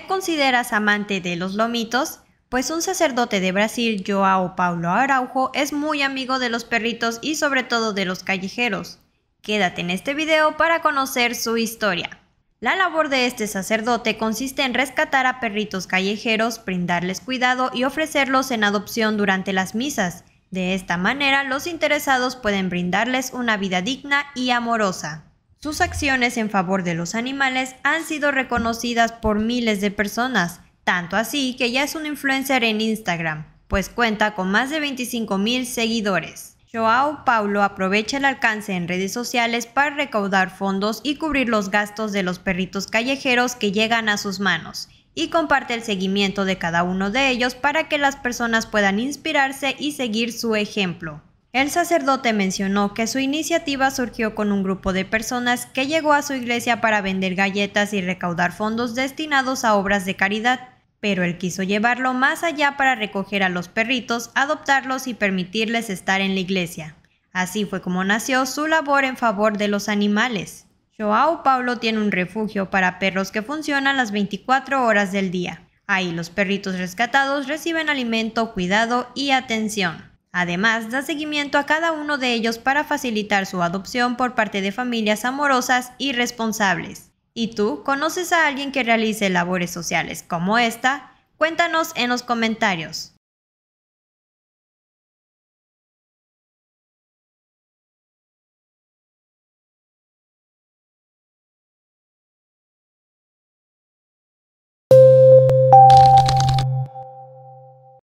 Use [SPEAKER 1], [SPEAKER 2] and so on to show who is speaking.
[SPEAKER 1] te consideras amante de los lomitos, pues un sacerdote de Brasil, Joao Paulo Araujo, es muy amigo de los perritos y sobre todo de los callejeros. Quédate en este video para conocer su historia. La labor de este sacerdote consiste en rescatar a perritos callejeros, brindarles cuidado y ofrecerlos en adopción durante las misas. De esta manera los interesados pueden brindarles una vida digna y amorosa. Sus acciones en favor de los animales han sido reconocidas por miles de personas, tanto así que ya es un influencer en Instagram, pues cuenta con más de 25 mil seguidores. Joao Paulo aprovecha el alcance en redes sociales para recaudar fondos y cubrir los gastos de los perritos callejeros que llegan a sus manos, y comparte el seguimiento de cada uno de ellos para que las personas puedan inspirarse y seguir su ejemplo. El sacerdote mencionó que su iniciativa surgió con un grupo de personas que llegó a su iglesia para vender galletas y recaudar fondos destinados a obras de caridad, pero él quiso llevarlo más allá para recoger a los perritos, adoptarlos y permitirles estar en la iglesia. Así fue como nació su labor en favor de los animales. Joao Pablo tiene un refugio para perros que funciona las 24 horas del día. Ahí los perritos rescatados reciben alimento, cuidado y atención. Además, da seguimiento a cada uno de ellos para facilitar su adopción por parte de familias amorosas y responsables. ¿Y tú conoces a alguien que realice labores sociales como esta? Cuéntanos en los comentarios.